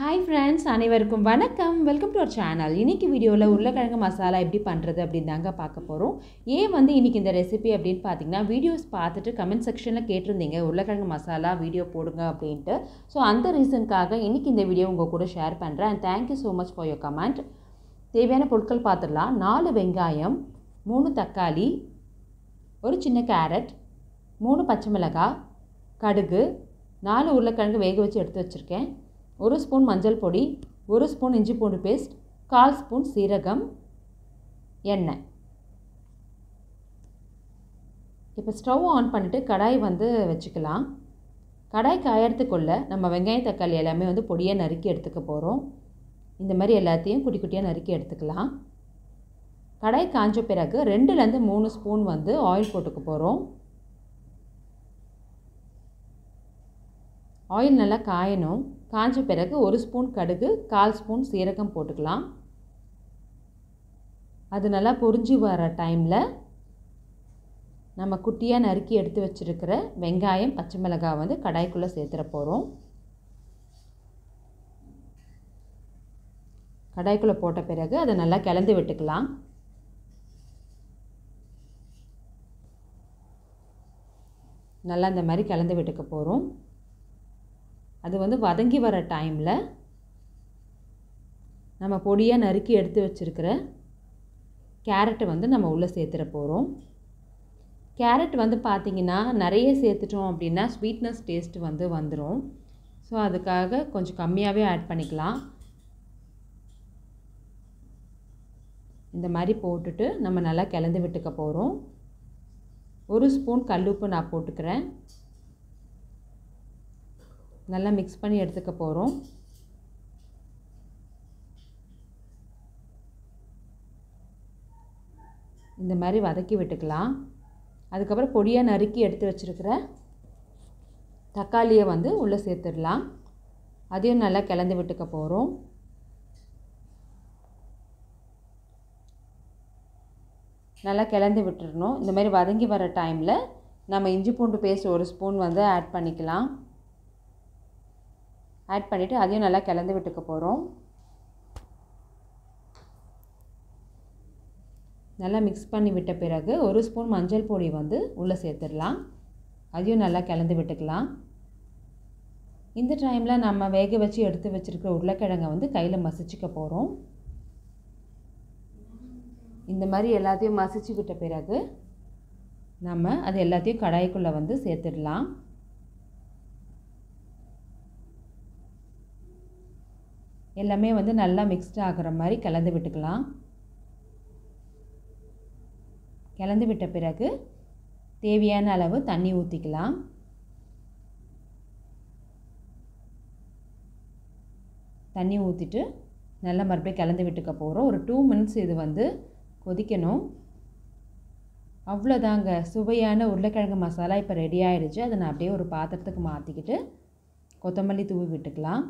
hi friends அனைவருக்கும் வணக்கம் welcome to our channel இன்றைக்கி வீடியோவில் உருளைக்கிழங்கு மசாலா எப்படி பண்ணுறது அப்படின்னு தாங்க பார்க்க போகிறோம் ஏன் வந்து இன்றைக்கி இந்த ரெசிபி அப்படின்னு பார்த்தீங்கன்னா வீடியோஸ் பார்த்துட்டு கமெண்ட் செக்ஷனில் கேட்டிருந்தீங்க உருளைக்கிழங்கு மசாலா வீடியோ போடுங்க அப்படின்ட்டு ஸோ அந்த ரீசனுக்காக இன்றைக்கி இந்த வீடியோ உங்கள் கூட ஷேர் பண்ணுறேன் and thank you so much for your comment தேவையான பொருட்கள் பார்த்துடலாம் நாலு வெங்காயம் மூணு தக்காளி ஒரு சின்ன கேரட் மூணு பச்சை மிளகாய் கடுகு நாலு உருளைக்கிழங்கு வேக வச்சு எடுத்து வச்சுருக்கேன் ஒரு ஸ்பூன் மஞ்சள் பொடி ஒரு ஸ்பூன் இஞ்சி பூண்டு பேஸ்ட் கால் ஸ்பூன் சீரகம் எண்ணெய் இப்போ ஸ்டவ் ஆன் பண்ணிவிட்டு கடாய் வந்து வச்சுக்கலாம் கடாய் காயறதுக்குள்ள நம்ம வெங்காயம் தக்காளி எல்லாமே வந்து பொடியாக நறுக்கி எடுத்துக்க போகிறோம் இந்த மாதிரி எல்லாத்தையும் குட்டி குட்டியாக நறுக்கி எடுத்துக்கலாம் கடாய் காஞ்ச பிறகு ரெண்டுலேருந்து மூணு ஸ்பூன் வந்து ஆயில் போட்டுக்க போகிறோம் ஆயில் நல்லா காயணும் காஞ்ச பிறகு ஒரு ஸ்பூன் கடுகு கால் ஸ்பூன் சீரகம் போட்டுக்கலாம் அது நல்லா பொறிஞ்சு வர டைமில் நம்ம குட்டியாக நறுக்கி எடுத்து வச்சுருக்கிற வெங்காயம் பச்சை மிளகாய் வந்து கடாய்க்குள்ளே சேர்த்துற போகிறோம் கடாய்க்குள்ளே போட்ட பிறகு அதை நல்லா கிளந்து விட்டுக்கலாம் நல்லா இந்த மாதிரி கிளந்து விட்டுக்க போகிறோம் அது வந்து வதங்கி வர டைமில் நம்ம பொடியாக நறுக்கி எடுத்து வச்சுருக்கிற கேரட்டை வந்து நம்ம உள்ளே சேர்த்துட போகிறோம் கேரட் வந்து பார்த்திங்கன்னா நிறைய சேர்த்துட்டோம் அப்படின்னா ஸ்வீட்னஸ் டேஸ்ட்டு வந்து வந்துடும் ஸோ அதுக்காக கொஞ்சம் கம்மியாகவே ஆட் பண்ணிக்கலாம் இந்த மாதிரி போட்டுட்டு நம்ம நல்லா கிளந்து விட்டுக்க போகிறோம் ஒரு ஸ்பூன் கல்லுப்பு நான் போட்டுக்கிறேன் நல்லா மிக்ஸ் பண்ணி எடுத்துக்க போகிறோம் இந்த மாதிரி வதக்கி விட்டுக்கலாம் அதுக்கப்புறம் பொடியாக நறுக்கி எடுத்து வச்சுருக்கிற தக்காளியை வந்து உள்ளே சேர்த்துடலாம் அதையும் நல்லா கிளந்து விட்டுக்க போகிறோம் நல்லா கிளந்து விட்டுடணும் இந்த மாதிரி வதங்கி வர டைமில் நம்ம இஞ்சி பூண்டு பேஸ்ட் ஒரு ஸ்பூன் வந்து ஆட் பண்ணிக்கலாம் ஆட் பண்ணிவிட்டு அதையும் நல்லா கிளந்து விட்டுக்க போகிறோம் நல்லா மிக்ஸ் பண்ணி விட்ட பிறகு ஒரு ஸ்பூன் மஞ்சள் பொடி வந்து உள்ளே சேர்த்துடலாம் அதையும் நல்லா கிளந்து விட்டுக்கலாம் இந்த டைமில் நம்ம வேக வச்சு எடுத்து வச்சுருக்கிற உருளைக்கிழங்கை வந்து கையில் மசிச்சுக்க போகிறோம் இந்த மாதிரி எல்லாத்தையும் மசிச்சு விட்ட பிறகு நம்ம அது எல்லாத்தையும் கடாய்க்குள்ளே வந்து சேர்த்துடலாம் எல்லாமே வந்து நல்லா மிக்ஸ்ட் ஆகிற மாதிரி கலந்து விட்டுக்கலாம் கலந்து விட்ட பிறகு தேவையான அளவு தண்ணி ஊற்றிக்கலாம் தண்ணி ஊற்றிட்டு நல்லா மறுபடியும் கலந்து விட்டுக்க போகிறோம் ஒரு டூ மினிட்ஸ் இது வந்து கொதிக்கணும் அவ்வளோதாங்க சுவையான உருளைக்கிழங்கு மசாலா இப்போ ரெடி ஆகிடுச்சு அதை நான் அப்படியே ஒரு பாத்திரத்துக்கு மாற்றிக்கிட்டு கொத்தமல்லி தூவி விட்டுக்கலாம்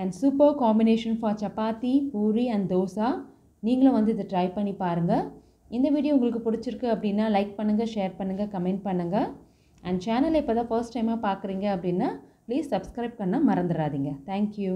and super combination for chapati puri and dosa நீங்களும் வந்து இதை ட்ரை பண்ணி பாருங்கள் இந்த வீடியோ உங்களுக்கு பிடிச்சிருக்கு அப்படின்னா லைக் பண்ணுங்கள் ஷேர் பண்ணுங்கள் கமெண்ட் பண்ணுங்கள் அண்ட் சேனலை இப்போ தான் ஃபர்ஸ்ட் டைமாக பார்க்குறீங்க அப்படின்னா ப்ளீஸ் சப்ஸ்கிரைப் பண்ண மறந்துடாதீங்க தேங்க்யூ